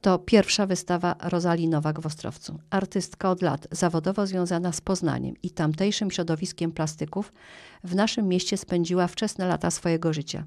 To pierwsza wystawa Rozali Nowak w Ostrowcu. Artystka od lat, zawodowo związana z Poznaniem i tamtejszym środowiskiem plastyków, w naszym mieście spędziła wczesne lata swojego życia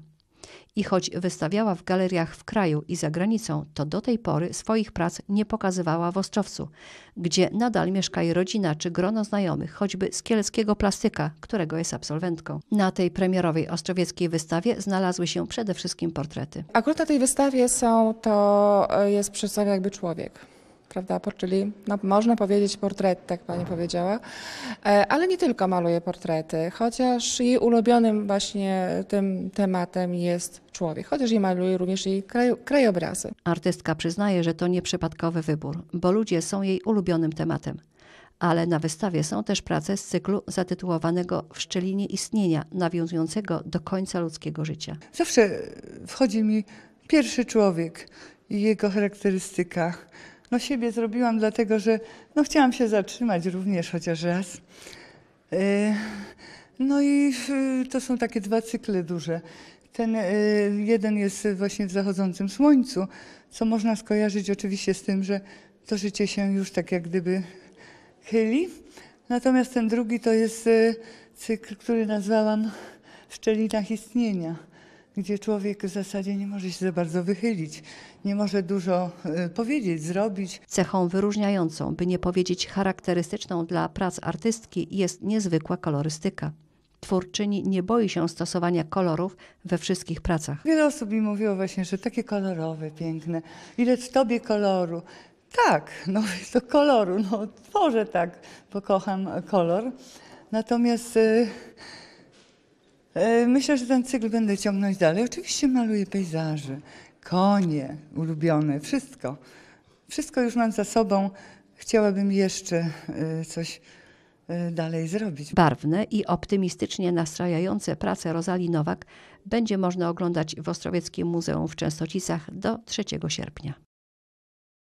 i choć wystawiała w galeriach w kraju i za granicą, to do tej pory swoich prac nie pokazywała w Ostrowcu, gdzie nadal mieszka jej rodzina czy grono znajomych, choćby z kielskiego plastyka, którego jest absolwentką. Na tej premierowej ostrowieckiej wystawie znalazły się przede wszystkim portrety. Akurat na tej wystawie są to e, jest przedstawia jakby człowiek prawda, czyli no, można powiedzieć portret, tak pani powiedziała, e, ale nie tylko maluje portrety, chociaż jej ulubionym właśnie tym tematem jest człowiek, chociaż i maluje również jej kraj, krajobrazy. Artystka przyznaje, że to nieprzypadkowy wybór, bo ludzie są jej ulubionym tematem ale na wystawie są też prace z cyklu zatytułowanego W szczelinie istnienia, nawiązującego do końca ludzkiego życia. Zawsze wchodzi mi pierwszy człowiek i jego charakterystyka. No siebie zrobiłam dlatego, że no chciałam się zatrzymać również chociaż raz. Y, no i y, to są takie dwa cykle duże. Ten y, jeden jest właśnie w zachodzącym słońcu, co można skojarzyć oczywiście z tym, że to życie się już tak jak gdyby chyli. Natomiast ten drugi to jest cykl, który nazwałam w szczelinach istnienia gdzie człowiek w zasadzie nie może się za bardzo wychylić, nie może dużo e, powiedzieć, zrobić. Cechą wyróżniającą, by nie powiedzieć charakterystyczną dla prac artystki, jest niezwykła kolorystyka. Twórczyni nie boi się stosowania kolorów we wszystkich pracach. Wiele osób mi mówiło właśnie, że takie kolorowe, piękne, ile w tobie koloru. Tak, no to koloru, no tworzę tak, bo kocham kolor. Natomiast... Yy, E, myślę, że ten cykl będę ciągnąć dalej. Oczywiście maluję pejzaże, konie ulubione, wszystko. Wszystko już mam za sobą. Chciałabym jeszcze e, coś e, dalej zrobić. Barwne i optymistycznie nastrajające prace Rozali Nowak będzie można oglądać w Ostrowieckim Muzeum w Częstochicach do 3 sierpnia.